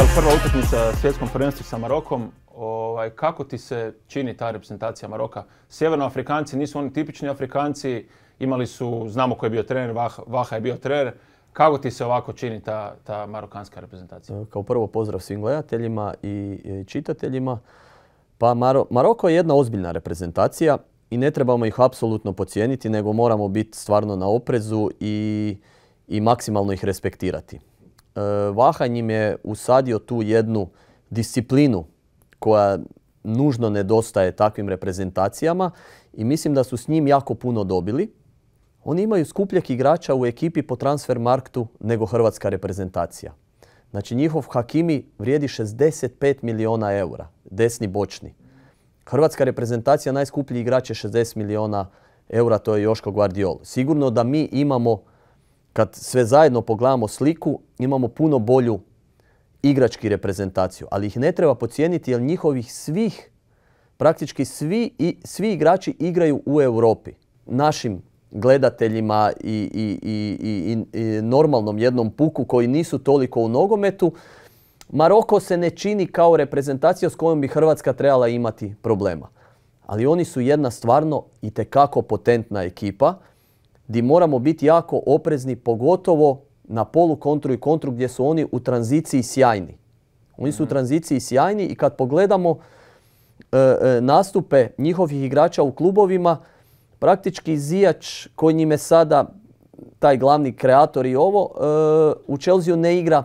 utakmica, prva utakmica svjetskom prvenstvu sa Marokom. Ovaj, kako ti se čini ta reprezentacija Maroka? Sjevernoafrikanci nisu oni tipični Afrikanci, imali su, znamo ko je bio trener, Vaha, je bio trener. Kako ti se ovako čini ta, marokanska reprezentacija? E, kao prvo pozdrav svim gledateljima i čitateljima. Pa Maroko je jedna ozbiljna reprezentacija i ne trebamo ih apsolutno pocijeniti, nego moramo biti stvarno na oprezu i, i maksimalno ih respektirati. E, im je usadio tu jednu disciplinu koja nužno nedostaje takvim reprezentacijama i mislim da su s njim jako puno dobili. Oni imaju skupljeg igrača u ekipi po transfer marktu nego hrvatska reprezentacija. Znači njihov Hakimi vrijedi 65 miliona eura, desni bočni. Hrvatska reprezentacija najskuplji igrač je 60 miliona eura, to je Joško Guardiol. Sigurno da mi imamo kad sve zajedno pogledamo sliku, imamo puno bolju igrački reprezentaciju. Ali ih ne treba pocijeniti jer njihovih svih, praktički svi, i, svi igrači igraju u Europi. Našim gledateljima i, i, i normalnom jednom puku koji nisu toliko u nogometu, Maroko se ne čini kao reprezentacija s kojom bi Hrvatska trebala imati problema. Ali oni su jedna stvarno i tekako potentna ekipa gdje moramo biti jako oprezni, pogotovo na polu kontru i kontru gdje su oni u tranziciji sjajni. Oni su u mhm. tranziciji sjajni i kad pogledamo e, e, nastupe njihovih igrača u klubovima, praktički Zijač koji je sada taj glavni kreator i ovo, e, u Chelsea ne igra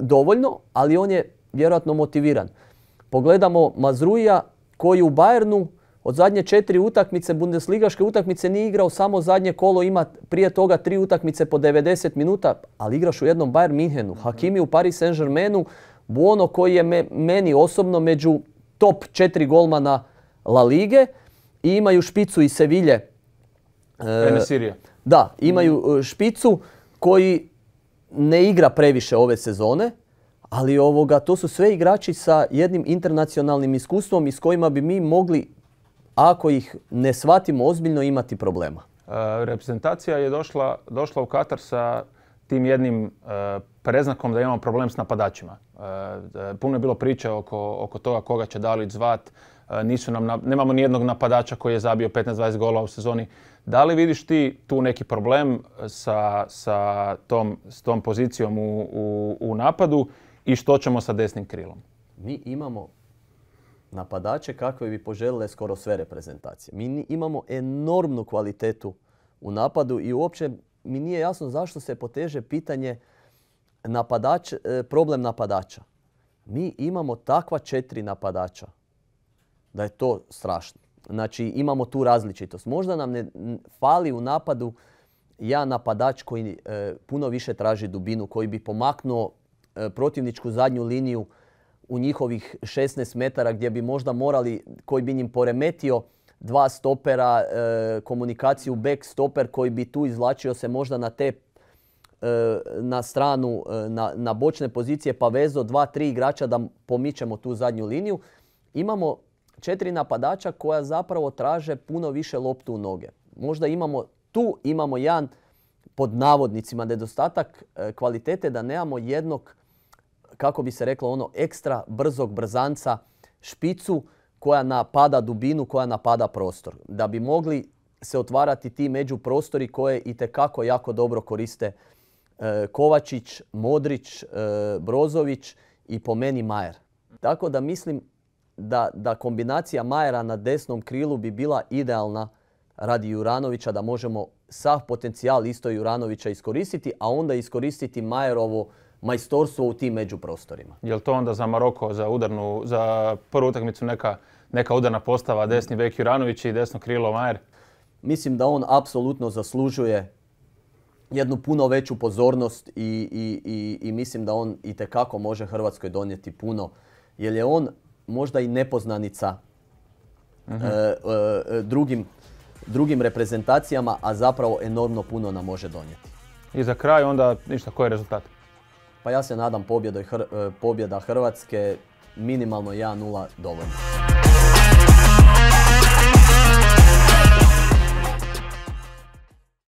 dovoljno, ali on je vjerojatno motiviran. Pogledamo Mazruja koji u Bayernu od zadnje četiri utakmice, Bundesligaške utakmice nije igrao samo zadnje kolo, ima prije toga tri utakmice po 90 minuta, ali igraš u jednom Bayern Minhenu, mhm. Hakimi u Paris Saint-Germainu, Buono koji je meni osobno među top četiri golmana La Lige i imaju špicu iz Sevilje. E, Sirije. da, imaju e, špicu koji ne igra previše ove sezone, ali ovoga, to su sve igrači sa jednim internacionalnim iskustvom i s kojima bi mi mogli ako ih ne shvatimo ozbiljno imati problema. E, reprezentacija je došla, u Katar sa tim jednim e, preznakom da imamo problem s napadačima. E, puno je bilo priče oko, toga koga će Dalić zvat, nisu nam, nemamo nijednog napadača koji je zabio 15-20 gola u sezoni. Da li vidiš ti tu neki problem sa, tom, s tom pozicijom u, u napadu i što ćemo sa desnim krilom? Mi imamo napadače kakve bi poželile skoro sve reprezentacije. Mi imamo enormnu kvalitetu u napadu i uopće mi nije jasno zašto se poteže pitanje napadač, e, problem napadača. Mi imamo takva četiri napadača da je to strašno. Znači imamo tu različitost. Možda nam ne fali u napadu ja napadač koji e, puno više traži dubinu, koji bi pomaknuo e, protivničku zadnju liniju u njihovih 16 metara gdje bi možda morali, koji bi njim poremetio dva stopera, e, komunikaciju back stoper koji bi tu izvlačio se možda na te e, na stranu, e, na, na bočne pozicije pa vezo dva, tri igrača da pomičemo tu zadnju liniju. Imamo četiri napadača koja zapravo traže puno više loptu u noge. Možda imamo tu imamo jedan pod navodnicima nedostatak kvalitete da nemamo jednog kako bi se reklo, ono ekstra brzog brzanca špicu koja napada dubinu, koja napada prostor. Da bi mogli se otvarati ti među prostori koje i tekako jako dobro koriste e, Kovačić, Modrić, e, Brozović i po meni Majer. Tako da mislim da, kombinacija Majera na desnom krilu bi bila idealna radi Juranovića da možemo sav potencijal isto Juranovića iskoristiti, a onda iskoristiti Majerovo majstorstvo u tim međuprostorima. Jel to onda za Maroko, za udarnu, za prvu utakmicu neka, neka udarna postava desni bek Juranović i desno krilo Majer? Mislim da on apsolutno zaslužuje jednu puno veću pozornost i, i, i, i mislim da on i tekako može Hrvatskoj donijeti puno. Jer je on možda i nepoznanica mhm. e, e, e, drugim, drugim reprezentacijama, a zapravo enormno puno nam može donijeti. I za kraj onda ništa, koji je rezultat? Pa ja se nadam pobjeda e, Hrvatske minimalno 1-0 dovoljno.